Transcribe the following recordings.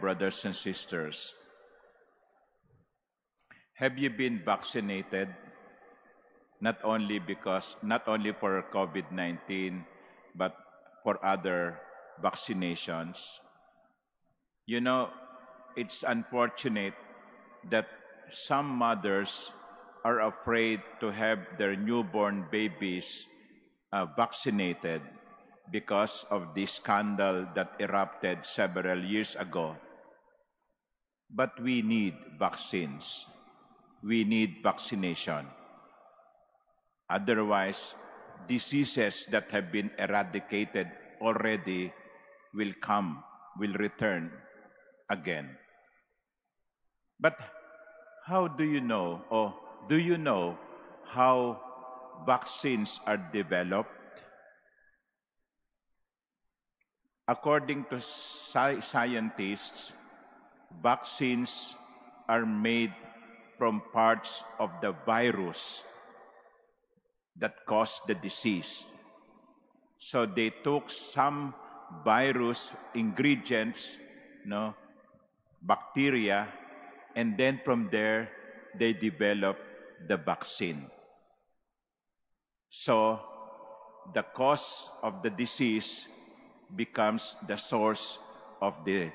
brothers and sisters. Have you been vaccinated? Not only because, not only for COVID-19, but for other vaccinations. You know, it's unfortunate that some mothers are afraid to have their newborn babies uh, vaccinated because of the scandal that erupted several years ago but we need vaccines. We need vaccination. Otherwise, diseases that have been eradicated already will come, will return again. But how do you know, or do you know how vaccines are developed? According to sci scientists, vaccines are made from parts of the virus that caused the disease. So they took some virus ingredients, no, bacteria, and then from there they developed the vaccine. So the cause of the disease becomes the source of the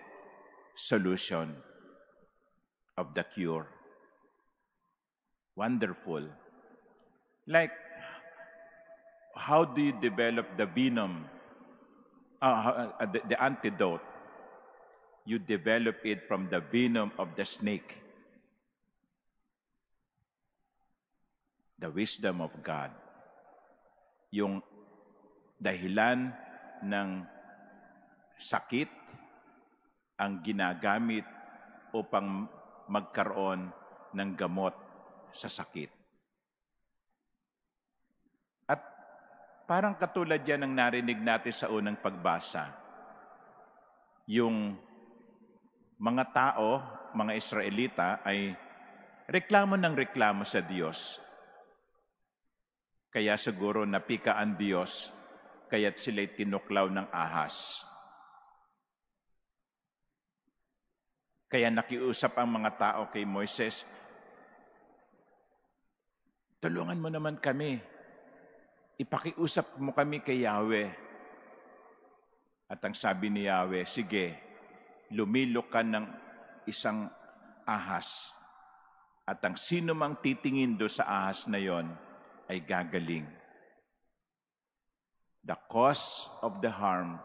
solution of the cure. Wonderful. Like, how do you develop the venom, uh, uh, uh, the, the antidote? You develop it from the venom of the snake. The wisdom of God. Yung dahilan ng sakit, ang ginagamit upang magkaroon ng gamot sa sakit. At parang katulad yan ang narinig natin sa unang pagbasa. Yung mga tao, mga Israelita ay reklamo ng reklamo sa Diyos. Kaya siguro napikaan Diyos, kaya't sila'y tinuklaw ng ahas. Kaya nakiusap ang mga tao kay Moises, Tulungan mo naman kami. Ipakiusap mo kami kay Yahweh. At ang sabi ni Yahweh, sige, lumilok ka ng isang ahas. At ang sino mang titingin do sa ahas na yon ay gagaling. The cause of the harm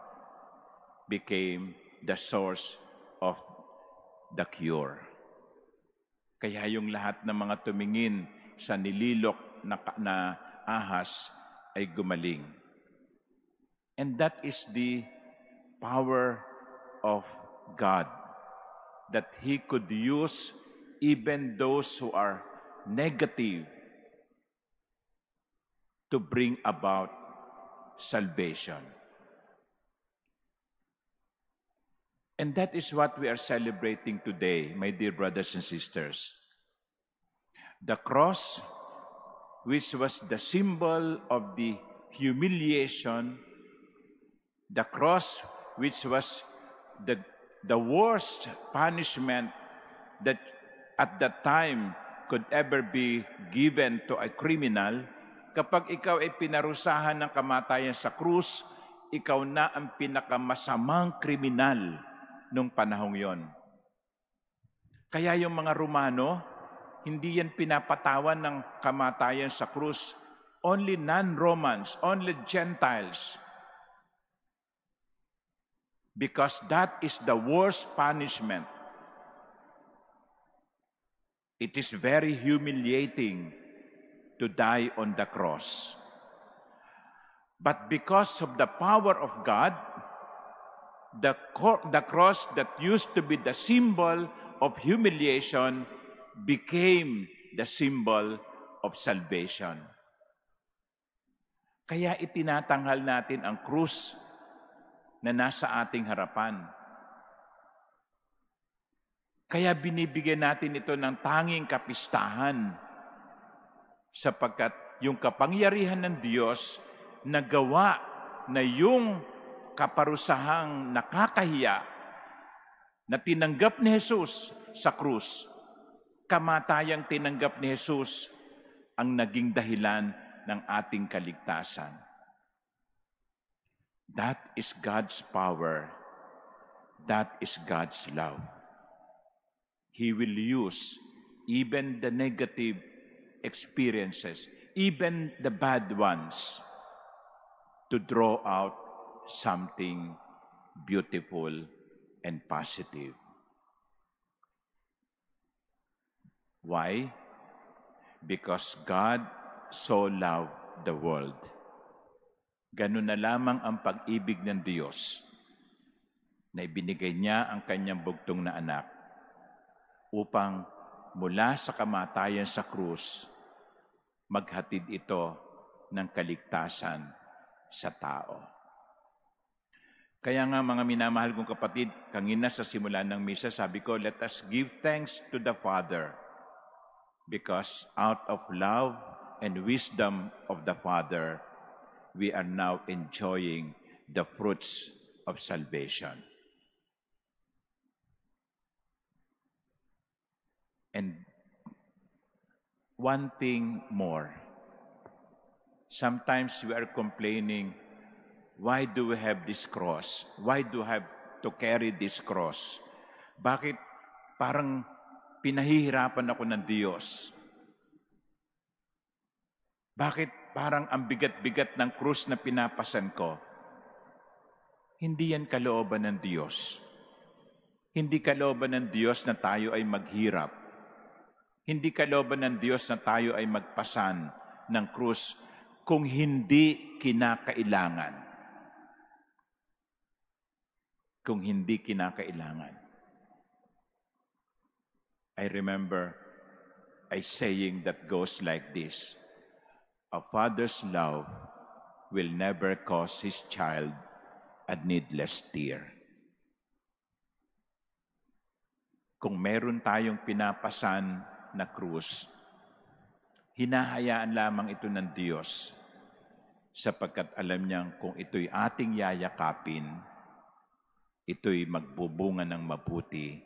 became the source of the cure. Kaya yung lahat ng mga tumingin sa nililok na, na ahas ay gumaling. And that is the power of God that He could use even those who are negative to bring about salvation. And that is what we are celebrating today, my dear brothers and sisters. The cross, which was the symbol of the humiliation, the cross, which was the, the worst punishment that at that time could ever be given to a criminal, kapag ikaw ay pinarusahan ng kamatayan sa krus, ikaw na ang pinakamasamang kriminal nung panahong yon. Kaya yung mga Romano, hindi yan pinapatawan ng kamatayan sa krus. Only non-Romans, only Gentiles. Because that is the worst punishment. It is very humiliating to die on the cross. But because of the power of God, the, the cross that used to be the symbol of humiliation became the symbol of salvation. Kaya itinatanghal natin ang krus na nasa ating harapan. Kaya binibigyan natin ito ng tanging kapistahan sapagkat yung kapangyarihan ng Diyos nagawa na yung kaparusahang nakakahiya na tinanggap ni Jesus sa krus. Kamatayang tinanggap ni Jesus ang naging dahilan ng ating kaligtasan. That is God's power. That is God's love. He will use even the negative experiences, even the bad ones, to draw out something beautiful and positive. Why? Because God so loved the world. Ganun na lamang ang pag-ibig ng Diyos na ibinigay niya ang kanyang bugtong na anak upang mula sa kamatayan sa krus, maghatid ito ng kaligtasan sa tao. Kaya nga mga minamahal kong kapatid, kangina sa simula ng misa, sabi ko, let us give thanks to the Father because out of love and wisdom of the Father, we are now enjoying the fruits of salvation. And one thing more. Sometimes we are complaining Why do we have this cross? Why do we have to carry this cross? Bakit parang pinahihirapan ako ng Diyos? Bakit parang ang bigat-bigat ng krus na pinapasan ko? Hindi yan kalooban ng Diyos. Hindi kalooban ng Diyos na tayo ay maghirap. Hindi kalooban ng Diyos na tayo ay magpasan ng krus kung hindi kinakailangan kung hindi kinakailangan. I remember a saying that goes like this, A father's love will never cause his child a needless tear. Kung meron tayong pinapasan na krus, hinahayaan lamang ito ng Diyos sapagkat alam niyang kung ito'y ating yayakapin, ito'y magbubunga ng mabuti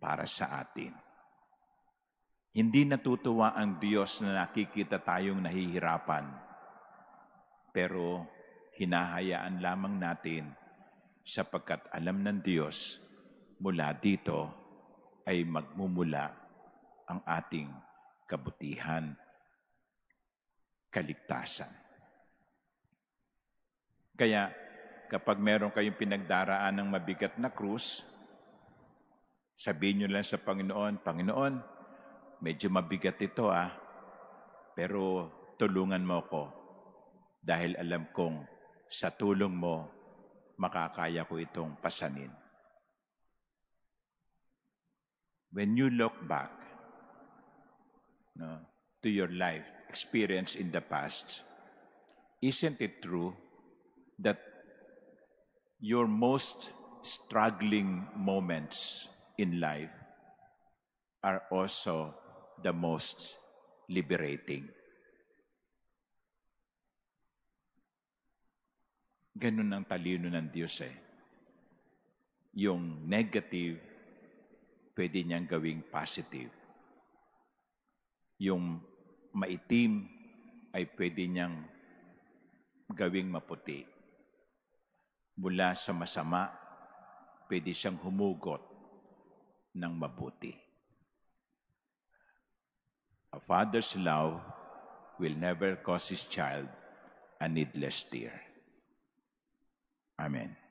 para sa atin. Hindi natutuwa ang Diyos na nakikita tayong nahihirapan, pero hinahayaan lamang natin sapagkat alam ng Diyos mula dito ay magmumula ang ating kabutihan, kaligtasan. Kaya kapag meron kayong pinagdaraan ng mabigat na krus, sabihin nyo lang sa Panginoon, Panginoon, medyo mabigat ito ah, pero tulungan mo ako dahil alam kong sa tulong mo, makakaya ko itong pasanin. When you look back no, to your life, experience in the past, isn't it true that your most struggling moments in life are also the most liberating. Ganun ang talino ng Diyos eh. Yung negative, pwede niyang gawing positive. Yung maitim ay pwede niyang gawing maputi mula sa masama, pwede siyang humugot ng mabuti. A father's love will never cause his child a needless tear. Amen.